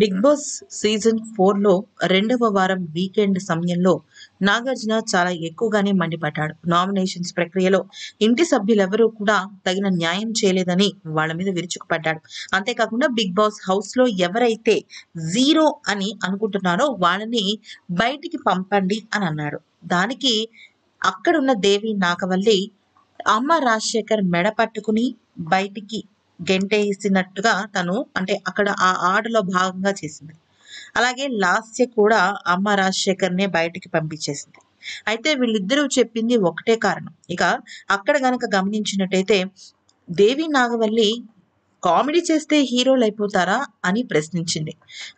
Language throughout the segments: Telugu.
బిగ్ బాస్ సీజన్ ఫోర్లో రెండవ వారం వీకెండ్ సమయంలో నాగార్జున చాలా ఎక్కువగానే మండిపడ్డాడు నామినేషన్స్ ప్రక్రియలో ఇంటి సభ్యులెవరూ కూడా తగిన న్యాయం చేయలేదని వాళ్ళ మీద విరుచుకుపడ్డాడు అంతేకాకుండా బిగ్ బాస్ హౌస్లో ఎవరైతే జీరో అని అనుకుంటున్నారో వాళ్ళని బయటికి పంపండి అని అన్నాడు దానికి అక్కడున్న దేవి నాగవల్లి అమ్మ రాజశేఖర్ మెడ పట్టుకుని బయటికి గెంటేసినట్టుగా తను అంటే అక్కడ ఆ ఆడలో భాగంగా చేసింది అలాగే లాస్య కూడా అమ్మ రాజశేఖర్నే బయటికి పంపించేసింది అయితే వీళ్ళిద్దరూ చెప్పింది ఒకటే కారణం ఇక అక్కడ గనక గమనించినట్టయితే దేవి నాగవల్లి కామెడీ చేస్తే హీరోలు అయిపోతారా అని ప్రశ్నించింది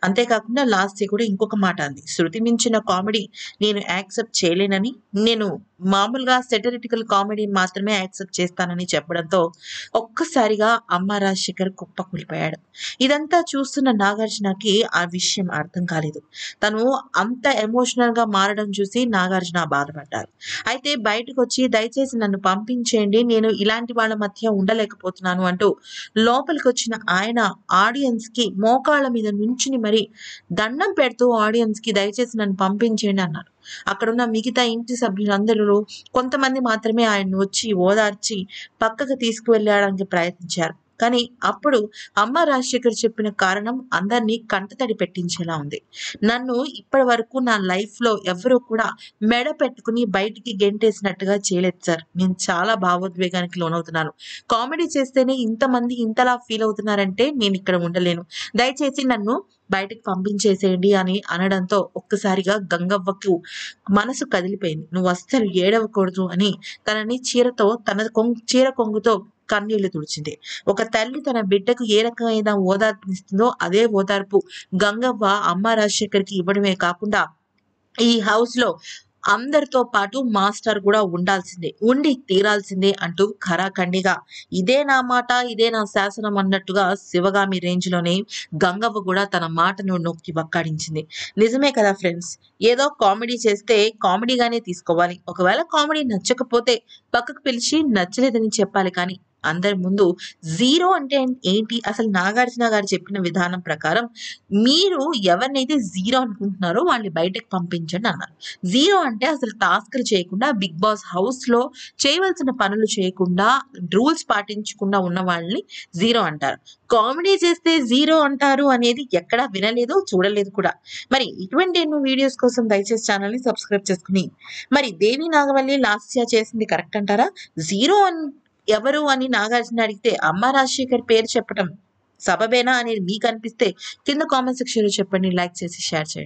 అంతేకాకుండా లాస్ట్ది కూడా ఇంకొక మాట అంది శృతి మించిన కామెడీ నేను యాక్సెప్ట్ చేయలేనని నేను మామూలుగా సెటరిటికల్ కామెడీ మాత్రమే యాక్సెప్ట్ చేస్తానని చెప్పడంతో ఒక్కసారిగా అమ్మ రాజశేఖర్ కుప్ప కూలిపోయాడు ఇదంతా చూస్తున్న నాగార్జునకి ఆ విషయం అర్థం కాలేదు తను అంత ఎమోషనల్ గా మారడం చూసి నాగార్జున బాధపడ్డారు అయితే బయటకు వచ్చి దయచేసి నన్ను పంపించేయండి నేను ఇలాంటి వాళ్ళ మధ్య ఉండలేకపోతున్నాను అంటూ లోపల లోపలికి వచ్చిన ఆయన ఆడియన్స్ కి మోకాళ్ళ మీద నుంచుని మరి దండం పెడుతూ ఆడియన్స్ కి దయచేసి నన్ను పంపించండి అన్నారు అక్కడున్న మిగతా ఇంటి సభ్యులందరూ కొంతమంది మాత్రమే ఆయన్ను వచ్చి ఓదార్చి పక్కకు తీసుకువెళ్ళడానికి ప్రయత్నించారు కానీ అప్పుడు అమ్మ రాజశేఖర్ చెప్పిన కారణం అందరినీ కంటతడి పెట్టించేలా ఉంది నన్ను ఇప్పటి వరకు నా లో ఎవరూ కూడా మెడ పెట్టుకుని బయటికి గెంటేసినట్టుగా చేయలేదు సార్ నేను చాలా భావోద్వేగానికి లోనవుతున్నాను కామెడీ చేస్తేనే ఇంతమంది ఇంతలా ఫీల్ అవుతున్నారంటే నేను ఇక్కడ ఉండలేను దయచేసి నన్ను బయటకు పంపించేసేయండి అని అనడంతో ఒక్కసారిగా గంగవ్వకు మనసు కదిలిపోయింది నువ్వు అస్సలు ఏడవకూడదు అని తనని చీరతో తన కొంగు చీర కొంగుతో కన్నీళ్లు తుడిచింది ఒక తల్లి తన బిడ్డకు ఏ రకమైన ఓదార్పునిస్తుందో అదే ఓదార్పు గంగవ్వ అమ్మ రాజశేఖర్కి ఇవ్వడమే కాకుండా ఈ హౌస్ లో అందరితో పాటు మాస్టర్ కూడా ఉండాల్సిందే ఉండి తీరాల్సిందే అంటూ ఖరాఖండిగా ఇదే నా మాట ఇదే నా శాసనం అన్నట్టుగా శివగామి రేంజ్ లోనే గంగవ్వ కూడా తన మాటను నొక్కి వక్కాడించింది నిజమే కదా ఫ్రెండ్స్ ఏదో కామెడీ చేస్తే కామెడీగానే తీసుకోవాలి ఒకవేళ కామెడీ నచ్చకపోతే పక్కకు పిలిచి నచ్చలేదని చెప్పాలి కానీ అందరి ముందు జీరో అంటే ఏంటి అసలు నాగార్జున గారు చెప్పిన విధానం ప్రకారం మీరు ఎవరినైతే జీరో అనుకుంటున్నారో వాళ్ళని బయటకు పంపించండి అన్నారు జీరో అంటే అసలు టాస్క్లు చేయకుండా బిగ్ బాస్ హౌస్లో చేయవలసిన పనులు చేయకుండా రూల్స్ పాటించకుండా ఉన్న వాళ్ళని జీరో అంటారు కామెడీ చేస్తే జీరో అంటారు అనేది ఎక్కడా వినలేదు చూడలేదు కూడా మరి ఇటువంటి ఎన్నో వీడియోస్ కోసం దయచేసి ఛానల్ని సబ్స్క్రైబ్ చేసుకుని మరి దేవి నాగవల్లి లాస్ట్ చేసింది కరెక్ట్ అంటారా జీరో ఎవరు అని నాగార్జున అడిగితే అమ్మ రాజశేఖర్ పేరు చెప్పటం సబబేనా అనేది మీకు అనిపిస్తే కింద కామెంట్ సెక్షన్లో చెప్పండి లైక్ చేసి షేర్ చేయండి